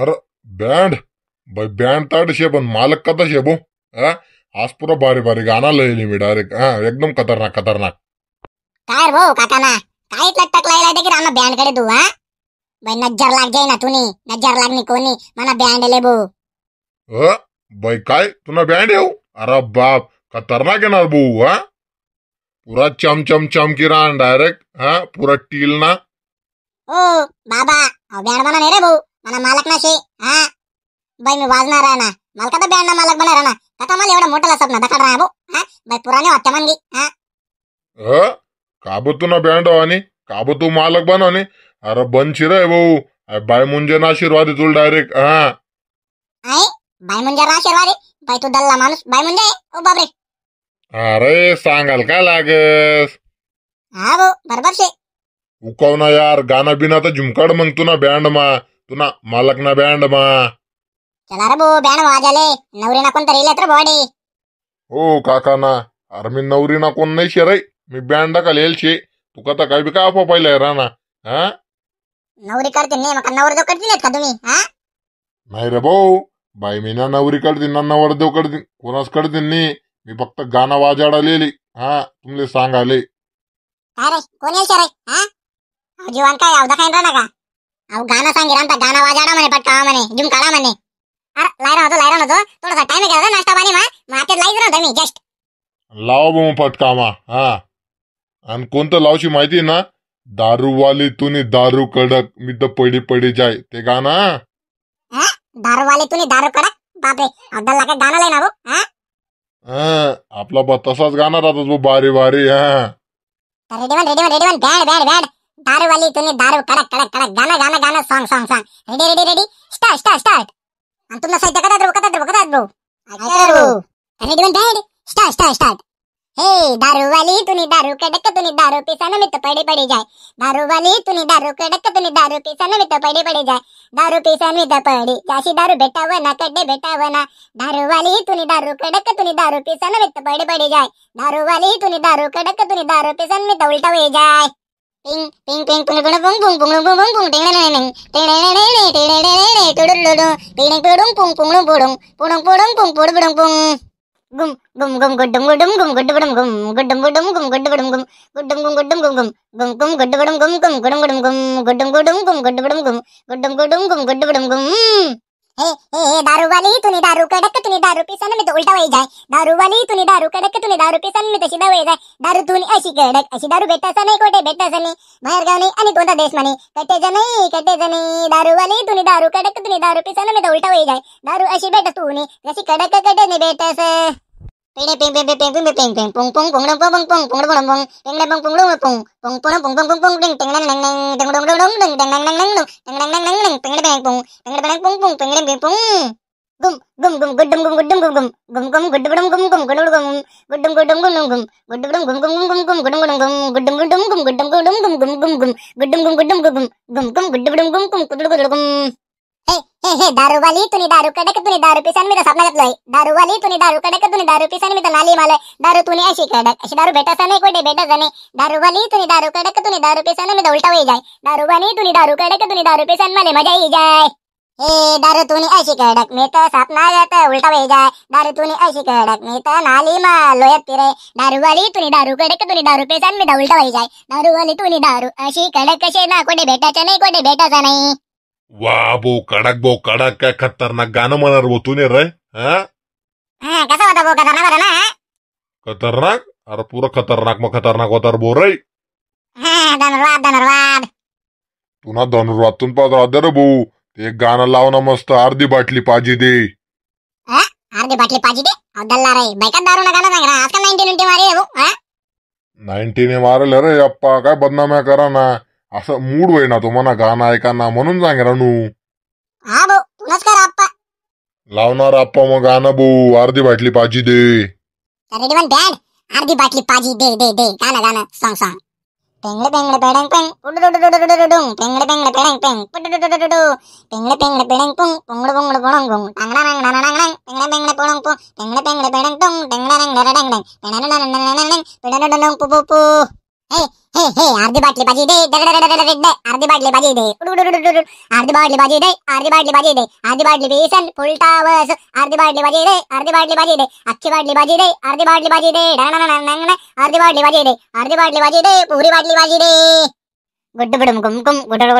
అరే బ్యాండ్ భయ్ బ్యాండ్ తాడు షేబన్ మాలక్ కథ షేబు आज पुरा बारी बारी गाणं लयली मी डायरेक्ट हा एकदम खतरनाक खतरनाक काय भाऊ काकाना काय लटक लायला देखील आम्हाला बँड कडे तू हा बाई नजर लाग जाई ना तुनी नजर लागनी कोणी मला बँड ले भाऊ अ बाई काय तुना बँड येऊ अरे बाप खतरनाक येणार भाऊ हा पुरा चम चम चम की डायरेक्ट हा पुरा टील ना ओ बाबा बँड म्हणा नाही रे भाऊ आणि मालक ना शे हा बाई मी वाजणार आहे ना मला कदा बँड मालक बनणार ना आता मला एवढा मोठा लसत ना दखाड राहा हा बाई पुराने वाटते म्हणजे हा ह काबू तू ना बँड आणि काबू तू मालक बनवणे अरे बनशीर आहे भाऊ बाय मुंजे ना आशीर्वाद तुला डायरेक्ट हा बाय बाई ना आशीर्वाद बाई तू दल्ला माणूस बाय म्हणजे ओ बाबरे अरे सांगाल का लागस हा भाऊ बरोबर शे उकव यार गाणं बिना तर झुमकाड मग तू ना बँड मा तुना ना बँड मा चला रे भाऊ बँड वाजाले नवरी ना कोण तरी इलेत्र बॉडी हो काका ना अरे मी नवरी ना कोण नाही शे मी बँड का लिहिल शे तू का काय बी काय आपोआप रा ना हा नवरी करते नाही जो करते नाही का तुम्ही हा नाही रे भाऊ बाई मी ना नवरी करते ना नवरदेव करते कोणास करते नाही मी फक्त गाणं वाजाडा लिहिली हा तुमले सांगाले काय रे कोण येईल शे हा जीवन काय आवडा काय ना का अहो गाणं सांगे रामता गाणं वाजाडा म्हणे पटका म्हणे जुम काढा म्हणे अरे लायरा होतो लायरा होतो थोडासा टाइम घ्या होता नाश्ता पाणी मा मग आता लाईव्ह नव्हता मी जस्ट लाव बा मग पटकामा हां अन कोणतं लावशी माहिती ना दारू दारूवाली तुनी दारू कडक मी तर पडी पडी जाय ते गाना गाणं दारू दारूवाले तुम्ही दारू कडक बापरे अब्दल लाका गाणं लय ना वो हां आपला बा तसाच गाणं राहतो बारी बारी हां ready one ready one ready one bad bad bad दारू वाली तुम्ही दारू कडक कडक कडक गाणं गाणं गाणं song song song ready ready ready start start start आणि तुमचा साहित्य कदा ब्रो कदा ब्रो कदा bro ready one red start start start हे दारू वाली तुम्ही दारू कडक तुम्ही दारू पिसा ना मी पडे पडे जाय दारू वाली तुम्ही दारू कडक तुम्ही दारू पिसा ना मी पडे पडे जाय दारू पिसा मी तर पडे जाशी दारू भेटाव ना कडे भेटाव ना दारू वाली तुम्ही दारू कडक तुम्ही दारू पिसा ना मी पडे पडे जाय दारू वाली तुम्ही दारू कडक तुम्ही दारू पिसा मी तर उलटा जाय டிங் டிங் டிங் புங்க புங்க புங் புங் புங்க புங் புங் புங் டிங் டிங் டிங் டிங் டிங் டிங் டுடுடு டுடும் டிங் போடும் புங் புங்களும் போடும் புடும் போடும் புங் போடு புடும் புங் கும் கும் கும் குட்டும் குட்டும் கும் குட்டுப்படும் கும் குட்டும் குட்டும் கும் குட்டுப்படும் கும் குட்டும் கும் குட்டும் கும் கும் கும் கும் குட்டுப்படும் கும் கும் குடும் குடும் கும் குட்டும் குடும் கும் குட்டுப்படும் கும் குட்டும் குடும் கும் குட்டுப்படும் கும் हे हे हे दारूवाली तुम्ही दारू कडक तुम्ही दारू पिसन मी तो उलटा वही जाय दारूवाली तुम्ही दारू कडक तुम्ही दारू पिसन मी तशी दवाई जाय दारू तुम्ही अशी कडक अशी दारू भेटायचं नाही कोठे भेटायचं नाही बाहेर गाव नाही आणि कोणता देश म्हणे कटे नाही कटे नाही दारूवाली तुम्ही दारू कडक तुम्ही दारू पिसन मी तो उलटा वही जाय दारू अशी भेटत तू नाही अशी कडक कडे नाही भेटस gum gum gum gudum gum gudum gum gum gum gum gudum gum gum gum gudum gum gudum gudum gum gum gudum gum gum gum gum gudum gum gum gudum gudum gum gudum gudum gum gum gum gum gudum gum gudum gum gum gum gum gudum gum gudum gum gum gudum gum gum हे तुम्ही दारू कडे तुम्ही दारू पिसन मी दारूवाली तुम्ही दारू कडे तुम्ही दारू मी नाली दारू तुम्ही अशी कडक दारूवाली तुम्ही जाय जाय हे दारू तुम्ही अशी कडक मी दारू तुम्ही अशी कडक मी नाली तुम्ही दारू कडे तुम्ही दारू मी उलटा होई अशी ना नाही भेटायचा नाही वा भाऊ कडक भाऊ कडक काय खतरनाक गाणं म्हणणार भाऊ रे कसा होता खतरनाक अरे पुरं खतरनाक मग खतरनाक होता रे रे हा धनुर्वाद पुन्हा धनुर्वातून रे भाऊ ते गाणं लाव ना मस्त अर्धी बाटली पाजी दे हा अर्धी बाटली पाजी दे रे ना रे अप्पा काय बदनाम्या करा ना असं मूड होय ना तुम्हाला गाणं ऐकाना म्हणून सांग रानू आप्पा लावणार आप्पा मग गाणं भाऊ अर्धी बाटली पाजी दे अर्धी बाटली पाजी दे दे दे गाणं गाणं सांग सांग हे हे अर्धी बाटली भाजी दे अर्धी बाटली भाजी दे अर्धी बाटली भाजी दे अर्धी बाटली भाजी दे अर्धी बाटली बेसन फुलटावस अर्धी बाटली भाजी दे अर्धी बाटली भाजी दे अख्खी बाटली भाजी दे अर्धी बाटली भाजी दे अर्धी बाटली भाजी दे अर्धी बाटली भाजी दे पुरी बाटली भाजी दे గుడ్డబడం గుమ్ గుమ్ गुडड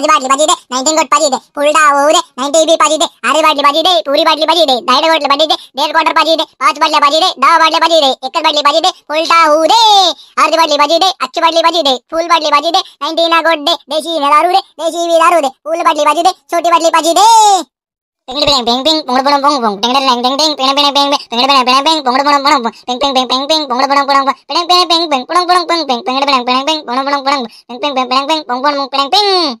అది బాట్లి బడిదే నైన్టీన్ కోట్ పడిదే పుల్డా ఊరే నైన్టీ బి పడిదే ఆరు బాట్లి బడిదే పూరి బాట్లి బడిదే డైడ కోట్లు బడిదే డేర్ కోటర్ బడిదే పాంచ్ బాట్లి బడిదే దా బాట్లి బడిదే ఎక్కడ బాట్లి బడిదే పుల్డా ఊరే ఆరు బాట్లి బడిదే అచ్చు బాట్లి బడిదే ఫూల్ బాట్లి బడిదే నైన్టీన్ కోట్డే దేశీ నెలారుడే దేశీ వీరారుడే పూల బాట్లి బడిదే చోటి బాట్లి బడిదే Ping ping ping ping, pongal pongal pongal pongal, ping ping ping ping, ping ping ping ping, ping ping ping ping, pongal pongal pongal, ping ping ping ping ping, pongal pongal pongal, ping ping ping ping, pongal pongal pongal, ping ping ping ping, pongal pongal pongal, ping ping ping ping, pongal pongal pongal, ping ping ping ping, pongal pongal pongal, ping ping.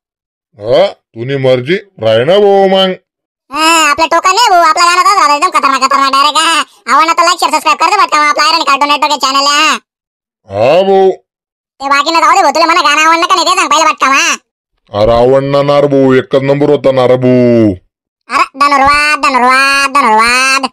हा तुनी मर्जी राय ना भाऊ मग हा आपल्या टोका नाही भाऊ आपला गाणं तर एकदम खतरनाक खतरनाक डायरेक्ट हा आवडला तर लाईक शेअर सबस्क्राईब कर दे पटकन आपला आयरन कार्टून नेटवर्क चॅनल आहे हा भाऊ ते बाकी ना जाऊ दे तुला मला गाणं आवडलं का नाही ते सांग पहिले पटकन अरे आवडणार नार भाऊ एकच नंबर होता नार भाऊ अरे धनुर्वाद धनुर्वाद धनुर्वाद